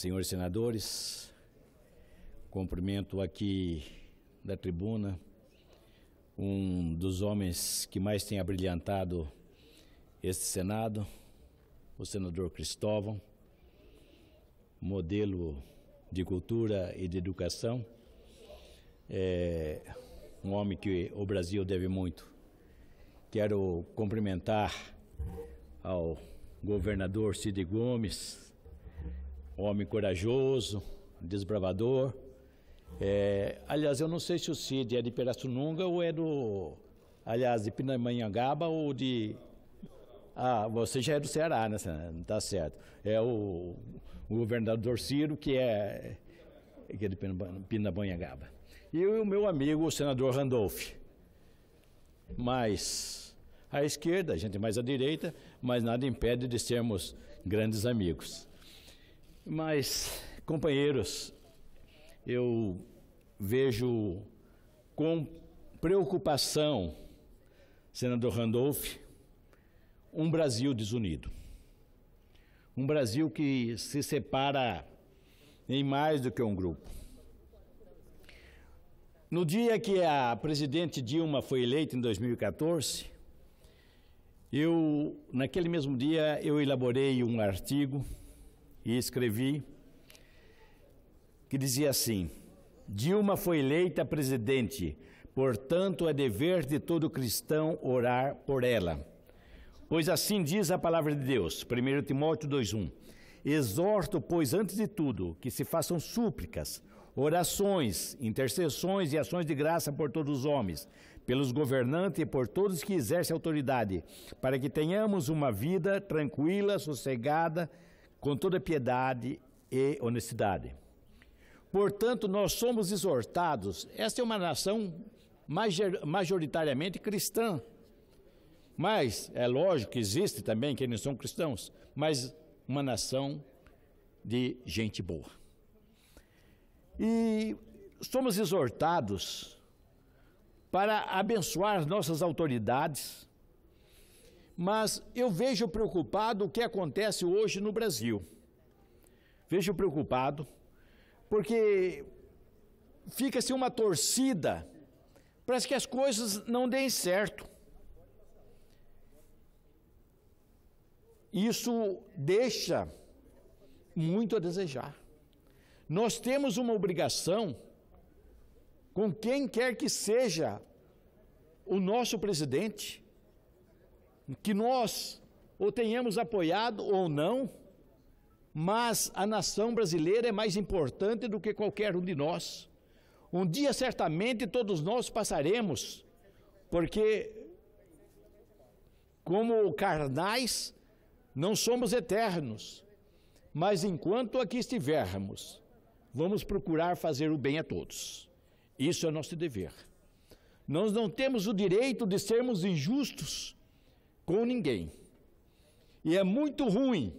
senhores senadores, cumprimento aqui da tribuna um dos homens que mais tem abrilhantado este Senado, o senador Cristóvão, modelo de cultura e de educação, é um homem que o Brasil deve muito. Quero cumprimentar ao governador Cid Gomes, homem corajoso, desbravador. É, aliás, eu não sei se o Cid é de Pirassununga ou é do. Aliás, de Pindamonhangaba ou de. Ah, você já é do Ceará, né? Não tá certo. É o, o governador Ciro, que é, que é de Pindamonhangaba. E o meu amigo, o senador Randolph. Mas à esquerda, a gente mais à direita, mas nada impede de sermos grandes amigos. Mas, companheiros, eu vejo com preocupação, senador Randolph, um Brasil desunido. Um Brasil que se separa em mais do que um grupo. No dia que a presidente Dilma foi eleita em 2014, eu, naquele mesmo dia, eu elaborei um artigo e escrevi, que dizia assim: Dilma foi eleita presidente, portanto é dever de todo cristão orar por ela. Pois assim diz a palavra de Deus, 1 Timóteo 2:1. Exorto, pois, antes de tudo, que se façam súplicas, orações, intercessões e ações de graça por todos os homens, pelos governantes e por todos que exercem autoridade, para que tenhamos uma vida tranquila, sossegada, com toda piedade e honestidade. Portanto, nós somos exortados, esta é uma nação majoritariamente cristã. Mas é lógico que existe também quem não são cristãos, mas uma nação de gente boa. E somos exortados para abençoar nossas autoridades mas eu vejo preocupado o que acontece hoje no Brasil. Vejo preocupado, porque fica-se uma torcida, parece que as coisas não deem certo. Isso deixa muito a desejar. Nós temos uma obrigação com quem quer que seja o nosso presidente, que nós ou tenhamos apoiado ou não, mas a nação brasileira é mais importante do que qualquer um de nós. Um dia certamente todos nós passaremos, porque como carnais não somos eternos, mas enquanto aqui estivermos, vamos procurar fazer o bem a todos. Isso é nosso dever. Nós não temos o direito de sermos injustos com ninguém. E é muito ruim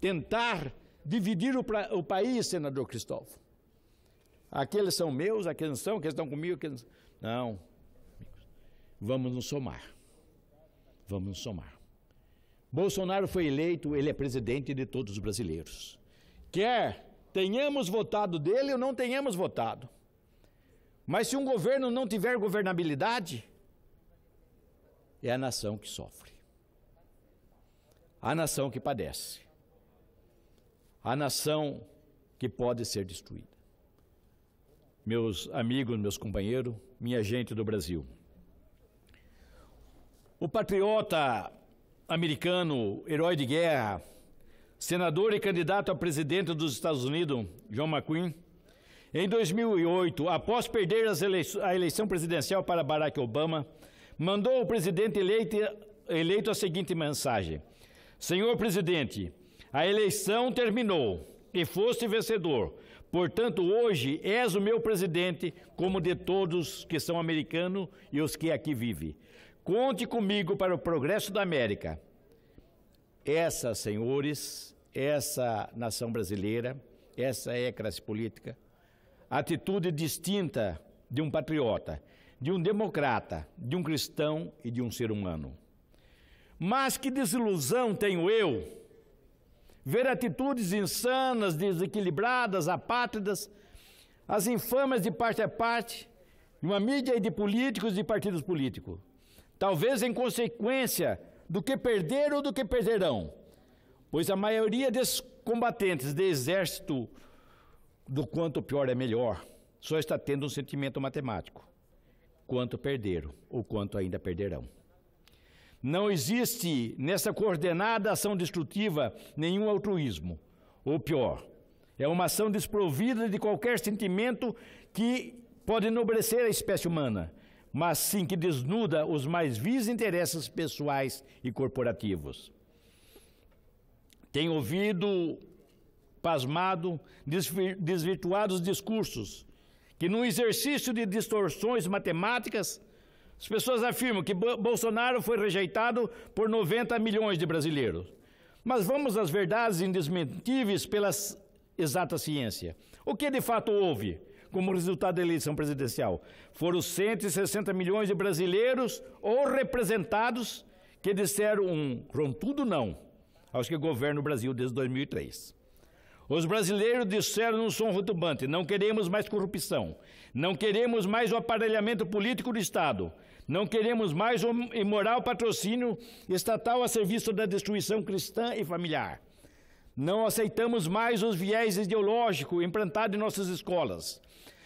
tentar dividir o, pra, o país, senador Cristóvão. Aqueles são meus, aqueles não são, aqueles estão comigo, aqueles não. Vamos nos somar. Vamos nos somar. Bolsonaro foi eleito, ele é presidente de todos os brasileiros. Quer tenhamos votado dele ou não tenhamos votado. Mas se um governo não tiver governabilidade, é a nação que sofre, a nação que padece, a nação que pode ser destruída. Meus amigos, meus companheiros, minha gente do Brasil. O patriota americano, herói de guerra, senador e candidato a presidente dos Estados Unidos, John McQueen, em 2008, após perder a eleição presidencial para Barack Obama, mandou o presidente eleito, eleito a seguinte mensagem: Senhor presidente, a eleição terminou e foste vencedor. Portanto, hoje és o meu presidente, como de todos que são americanos e os que aqui vivem. Conte comigo para o progresso da América. Essa, senhores, essa nação brasileira, essa é a classe política. Atitude distinta de um patriota de um democrata, de um cristão e de um ser humano. Mas que desilusão tenho eu! Ver atitudes insanas, desequilibradas, apátridas, as infâmias de parte a parte, de uma mídia e de políticos e partidos políticos. Talvez em consequência do que perderam ou do que perderão, pois a maioria desses combatentes de exército, do quanto pior é melhor, só está tendo um sentimento matemático quanto perderam ou quanto ainda perderão. Não existe nessa coordenada ação destrutiva nenhum altruísmo, ou pior, é uma ação desprovida de qualquer sentimento que pode enobrecer a espécie humana, mas sim que desnuda os mais vis interesses pessoais e corporativos. Tenho ouvido, pasmado, desvirtuados discursos que num exercício de distorções matemáticas, as pessoas afirmam que Bolsonaro foi rejeitado por 90 milhões de brasileiros. Mas vamos às verdades indesmentíveis pela exata ciência. O que de fato houve como resultado da eleição presidencial? Foram 160 milhões de brasileiros ou representados que disseram um rontudo não aos que governam o Brasil desde 2003. Os brasileiros disseram num som retumbante: não queremos mais corrupção, não queremos mais o aparelhamento político do Estado, não queremos mais o imoral patrocínio estatal a serviço da destruição cristã e familiar. Não aceitamos mais os viés ideológicos implantados em nossas escolas.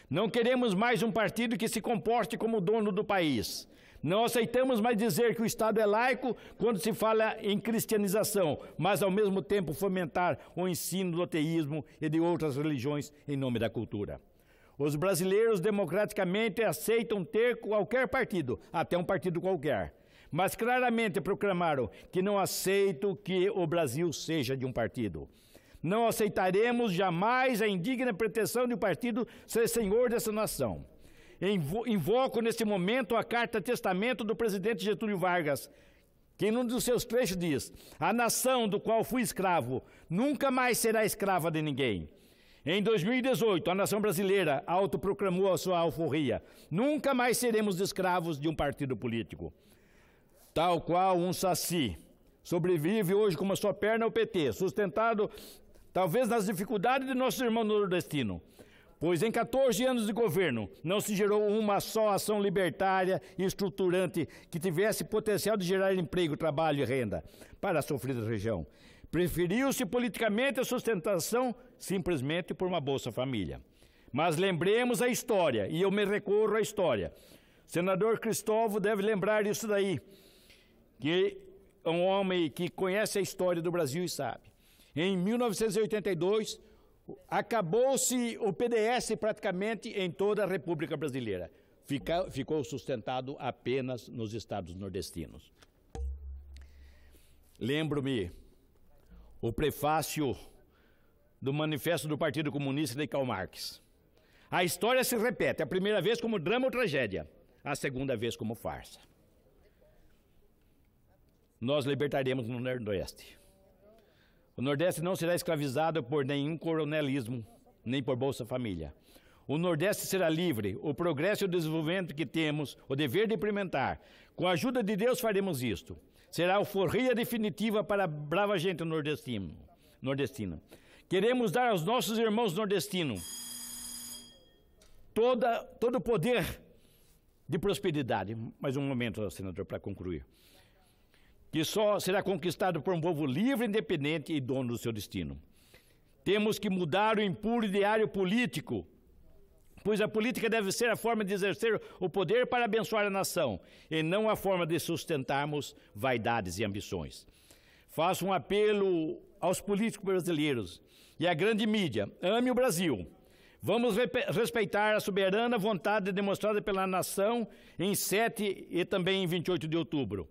Não queremos mais um partido que se comporte como dono do país. Não aceitamos mais dizer que o Estado é laico quando se fala em cristianização, mas ao mesmo tempo fomentar o ensino do ateísmo e de outras religiões em nome da cultura. Os brasileiros democraticamente aceitam ter qualquer partido, até um partido qualquer, mas claramente proclamaram que não aceitam que o Brasil seja de um partido. Não aceitaremos jamais a indigna pretensão de um partido ser senhor dessa nação. Invoco neste momento a carta testamento do presidente Getúlio Vargas, que num dos seus trechos diz: A nação do qual fui escravo nunca mais será escrava de ninguém. Em 2018, a nação brasileira autoproclamou a sua alforria: Nunca mais seremos escravos de um partido político. Tal qual um saci, sobrevive hoje com uma só perna ao PT, sustentado talvez nas dificuldades de nosso irmão nordestino. Pois em 14 anos de governo não se gerou uma só ação libertária e estruturante que tivesse potencial de gerar emprego, trabalho e renda para a sofrida região. Preferiu-se politicamente a sustentação simplesmente por uma Bolsa Família. Mas lembremos a história, e eu me recorro à história. Senador Cristóvão deve lembrar isso daí, que é um homem que conhece a história do Brasil e sabe. Em 1982, Acabou-se o PDS praticamente em toda a República Brasileira. Fica, ficou sustentado apenas nos estados nordestinos. Lembro-me o prefácio do Manifesto do Partido Comunista de Karl Marx. A história se repete, a primeira vez como drama ou tragédia, a segunda vez como farsa. Nós libertaremos no Nordeste. O Nordeste não será escravizado por nenhum coronelismo, nem por Bolsa Família. O Nordeste será livre. O progresso e o desenvolvimento que temos, o dever de implementar. Com a ajuda de Deus faremos isto. Será a forria definitiva para a brava gente nordestino, nordestina. Queremos dar aos nossos irmãos nordestinos todo o poder de prosperidade. Mais um momento, senador, para concluir que só será conquistado por um povo livre, independente e dono do seu destino. Temos que mudar o impuro ideário político, pois a política deve ser a forma de exercer o poder para abençoar a nação, e não a forma de sustentarmos vaidades e ambições. Faço um apelo aos políticos brasileiros e à grande mídia: ame o Brasil. Vamos respeitar a soberana vontade demonstrada pela nação em 7 e também em 28 de outubro.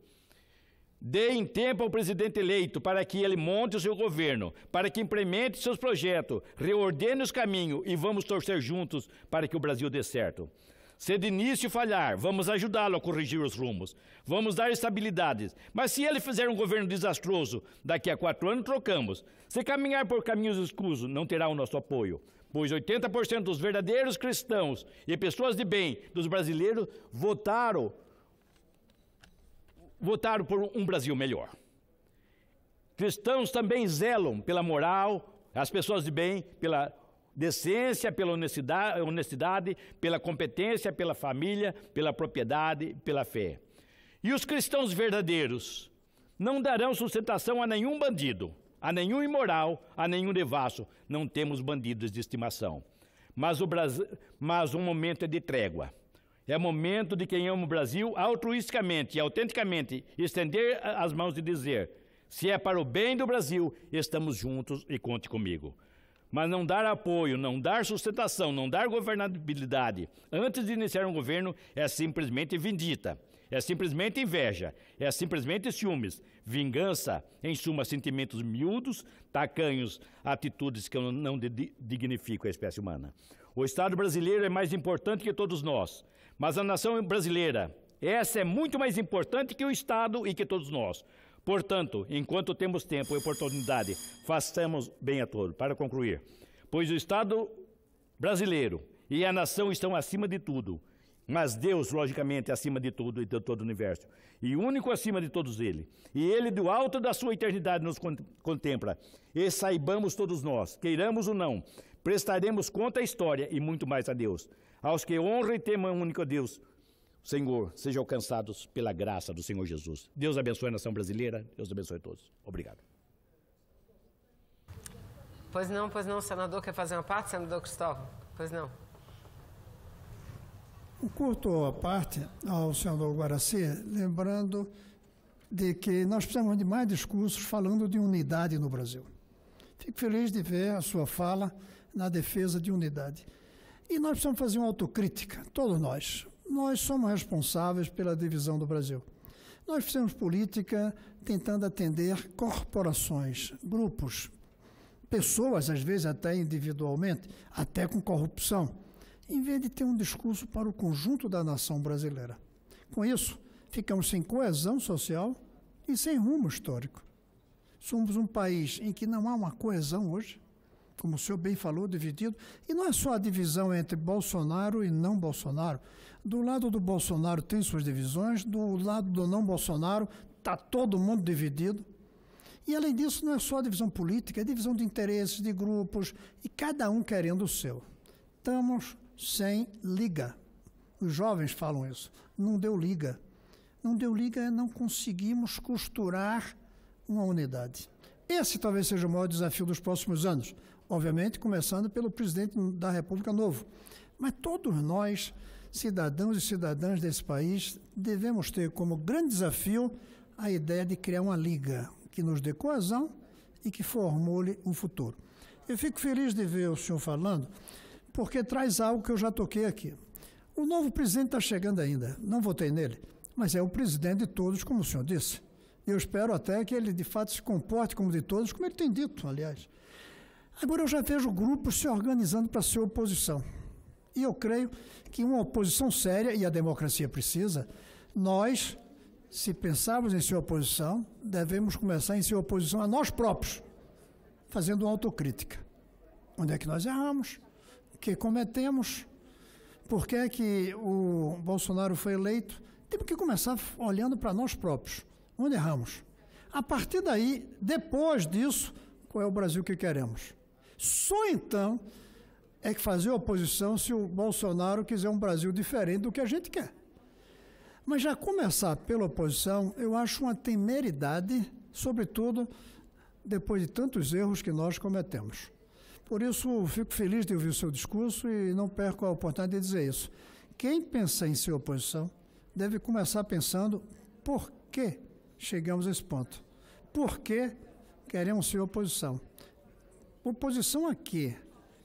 Deem tempo ao presidente eleito para que ele monte o seu governo, para que implemente seus projetos, reordene os caminhos e vamos torcer juntos para que o Brasil dê certo. Se de início falhar, vamos ajudá-lo a corrigir os rumos. Vamos dar estabilidades. Mas se ele fizer um governo desastroso, daqui a quatro anos trocamos. Se caminhar por caminhos escusos, não terá o nosso apoio. Pois 80% dos verdadeiros cristãos e pessoas de bem dos brasileiros votaram votaram por um Brasil melhor. Cristãos também zelam pela moral, as pessoas de bem, pela decência, pela honestidade, honestidade, pela competência, pela família, pela propriedade, pela fé. E os cristãos verdadeiros não darão sustentação a nenhum bandido, a nenhum imoral, a nenhum devasso. Não temos bandidos de estimação. Mas o Brasil, mas um momento é de trégua. É momento de quem ama o Brasil altruisticamente e autenticamente estender as mãos e dizer: se é para o bem do Brasil, estamos juntos e conte comigo. Mas não dar apoio, não dar sustentação, não dar governabilidade antes de iniciar um governo é simplesmente vendita, é simplesmente inveja, é simplesmente ciúmes, vingança, em suma, sentimentos miúdos, tacanhos, atitudes que não dignificam a espécie humana. O Estado brasileiro é mais importante que todos nós mas a nação brasileira. Essa é muito mais importante que o Estado e que todos nós. Portanto, enquanto temos tempo e oportunidade, façamos bem a todos. Para concluir, pois o Estado brasileiro e a nação estão acima de tudo, mas Deus, logicamente, acima de tudo e de todo o universo, e único acima de todos ele. E ele, do alto da sua eternidade, nos contempla. E saibamos todos nós, queiramos ou não, prestaremos conta à história e muito mais a Deus aos que honram e temem um único Deus. Senhor, sejam alcançados pela graça do Senhor Jesus. Deus abençoe a nação brasileira, Deus abençoe a todos. Obrigado. Pois não, pois não, senador quer fazer uma parte, senador Cristóvão? Pois não. Um curto a parte ao senador Guaraci, lembrando de que nós precisamos de mais discursos falando de unidade no Brasil. Fico feliz de ver a sua fala na defesa de unidade. E nós precisamos fazer uma autocrítica, todos nós. Nós somos responsáveis pela divisão do Brasil. Nós fizemos política tentando atender corporações, grupos, pessoas, às vezes até individualmente, até com corrupção, em vez de ter um discurso para o conjunto da nação brasileira. Com isso, ficamos sem coesão social e sem rumo histórico. Somos um país em que não há uma coesão hoje, como o senhor bem falou, dividido. E não é só a divisão entre Bolsonaro e não Bolsonaro. Do lado do Bolsonaro tem suas divisões, do lado do não Bolsonaro está todo mundo dividido. E além disso, não é só a divisão política, é divisão de interesses, de grupos, e cada um querendo o seu. Estamos sem liga. Os jovens falam isso. Não deu liga. Não deu liga é não conseguimos costurar uma unidade. Esse talvez seja o maior desafio dos próximos anos Obviamente, começando pelo presidente da República Novo. Mas todos nós, cidadãos e cidadãs desse país, devemos ter como grande desafio a ideia de criar uma liga que nos dê coesão e que formule um futuro. Eu fico feliz de ver o senhor falando, porque traz algo que eu já toquei aqui. O novo presidente está chegando ainda, não votei nele, mas é o presidente de todos, como o senhor disse. Eu espero até que ele de fato se comporte como de todos, como ele tem dito, aliás. Agora eu já vejo grupos se organizando para ser oposição. E eu creio que uma oposição séria, e a democracia precisa, nós, se pensarmos em ser oposição, devemos começar em ser oposição a nós próprios, fazendo uma autocrítica. Onde é que nós erramos? O que cometemos? Por que é que o Bolsonaro foi eleito? Temos que começar olhando para nós próprios. Onde erramos? A partir daí, depois disso, qual é o Brasil que queremos? Só então é que fazer oposição se o Bolsonaro quiser um Brasil diferente do que a gente quer. Mas já começar pela oposição, eu acho uma temeridade, sobretudo depois de tantos erros que nós cometemos. Por isso, fico feliz de ouvir o seu discurso e não perco a oportunidade de dizer isso. Quem pensa em ser oposição deve começar pensando por que chegamos a esse ponto. Por que queremos ser oposição? Oposição a quê?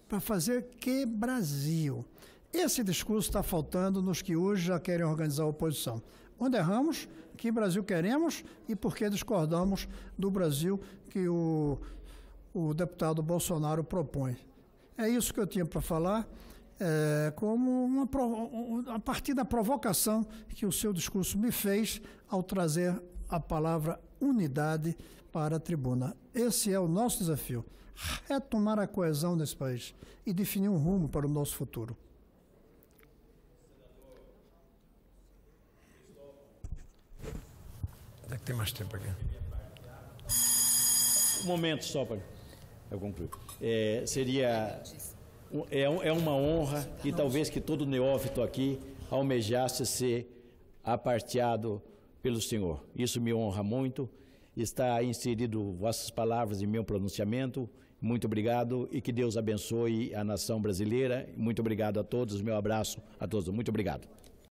Para fazer que Brasil? Esse discurso está faltando nos que hoje já querem organizar a oposição. Onde erramos, que Brasil queremos e por que discordamos do Brasil que o, o deputado Bolsonaro propõe. É isso que eu tinha para falar, é, como uma, uma, a partir da provocação que o seu discurso me fez ao trazer a palavra unidade para a tribuna. Esse é o nosso desafio: retomar a coesão desse país e definir um rumo para o nosso futuro. É que tem mais tempo aqui? Um momento só para eu concluir. É, seria é, é uma honra e talvez que todo neófito aqui almejasse ser aparteado pelo Senhor. Isso me honra muito. Está inserido vossas palavras em meu pronunciamento. Muito obrigado e que Deus abençoe a nação brasileira. Muito obrigado a todos. Meu abraço a todos. Muito obrigado.